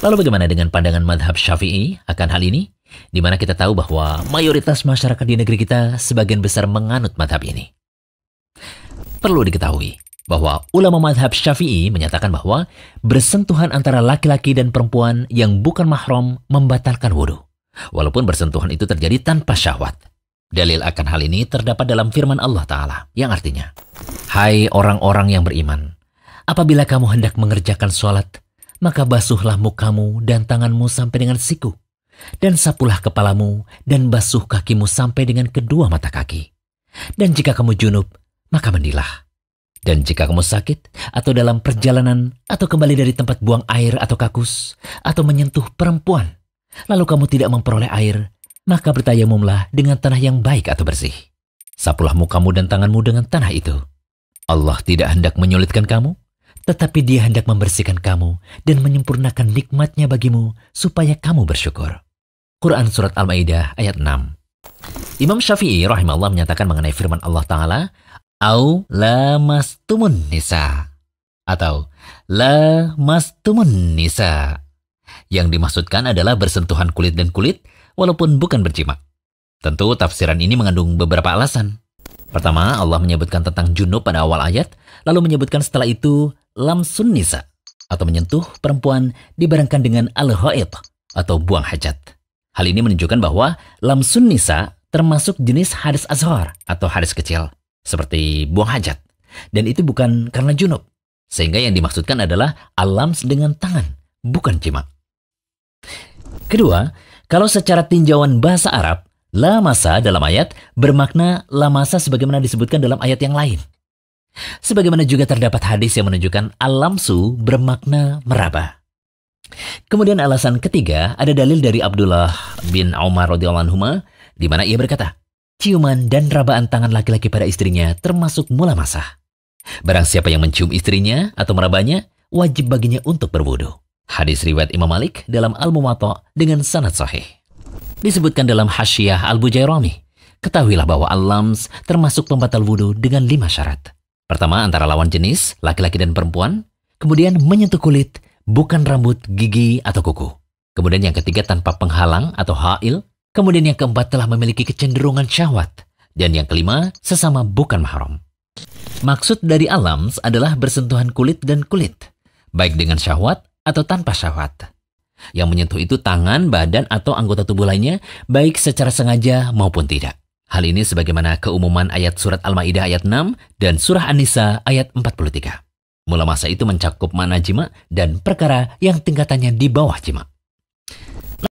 Lalu bagaimana dengan pandangan madhab syafi'i akan hal ini? Di mana kita tahu bahwa mayoritas masyarakat di negeri kita sebagian besar menganut madhab ini. Perlu diketahui bahwa ulama madhab syafi'i menyatakan bahwa bersentuhan antara laki-laki dan perempuan yang bukan mahram membatalkan wudhu. Walaupun bersentuhan itu terjadi tanpa syahwat. Dalil akan hal ini terdapat dalam firman Allah Ta'ala yang artinya, Hai orang-orang yang beriman, apabila kamu hendak mengerjakan sholat, maka basuhlah mukamu dan tanganmu sampai dengan siku, dan sapulah kepalamu dan basuh kakimu sampai dengan kedua mata kaki. Dan jika kamu junub, maka mandilah. Dan jika kamu sakit, atau dalam perjalanan, atau kembali dari tempat buang air atau kakus, atau menyentuh perempuan, lalu kamu tidak memperoleh air, maka bertayamumlah dengan tanah yang baik atau bersih. Sapulah mukamu dan tanganmu dengan tanah itu. Allah tidak hendak menyulitkan kamu, tetapi dia hendak membersihkan kamu dan menyempurnakan nikmatnya bagimu supaya kamu bersyukur. Quran Surat Al-Ma'idah ayat 6 Imam Syafi'i rahimahullah menyatakan mengenai firman Allah Ta'ala Au mastumun nisa Atau mastumun nisa Yang dimaksudkan adalah bersentuhan kulit dan kulit walaupun bukan berjima. Tentu tafsiran ini mengandung beberapa alasan. Pertama, Allah menyebutkan tentang junub pada awal ayat, lalu menyebutkan setelah itu lamsun nisa atau menyentuh perempuan dibarengkan dengan al haid atau buang hajat. Hal ini menunjukkan bahwa lamsun nisa termasuk jenis hadis azhar atau hadis kecil seperti buang hajat dan itu bukan karena junub. Sehingga yang dimaksudkan adalah alams dengan tangan, bukan jima. Kedua, kalau secara tinjauan bahasa Arab, lamasa dalam ayat bermakna lamasa sebagaimana disebutkan dalam ayat yang lain. Sebagaimana juga terdapat hadis yang menunjukkan al bermakna meraba. Kemudian alasan ketiga ada dalil dari Abdullah bin Umar radhiyallahu anhu di mana ia berkata, ciuman dan rabaan tangan laki-laki pada istrinya termasuk mula masa. Barang siapa yang mencium istrinya atau merabanya, wajib baginya untuk berwudu. Hadis riwayat Imam Malik dalam Al-Muwatta dengan sanad sahih. Disebutkan dalam Hasyiah Al-Bujairami, ketahuilah bahwa al-lams termasuk pembatal wudu dengan lima syarat. Pertama antara lawan jenis, laki-laki dan perempuan, kemudian menyentuh kulit, bukan rambut, gigi, atau kuku. Kemudian yang ketiga tanpa penghalang atau hail, kemudian yang keempat telah memiliki kecenderungan syahwat, dan yang kelima sesama bukan mahram. Maksud dari alams adalah bersentuhan kulit dan kulit, baik dengan syahwat atau tanpa syahwat. Yang menyentuh itu tangan, badan, atau anggota tubuh lainnya, baik secara sengaja maupun tidak. Hal ini sebagaimana keumuman ayat surat Al-Maidah ayat 6 dan surah An-Nisa ayat 43. Mula masa itu mencakup mana jima dan perkara yang tingkatannya di bawah jima.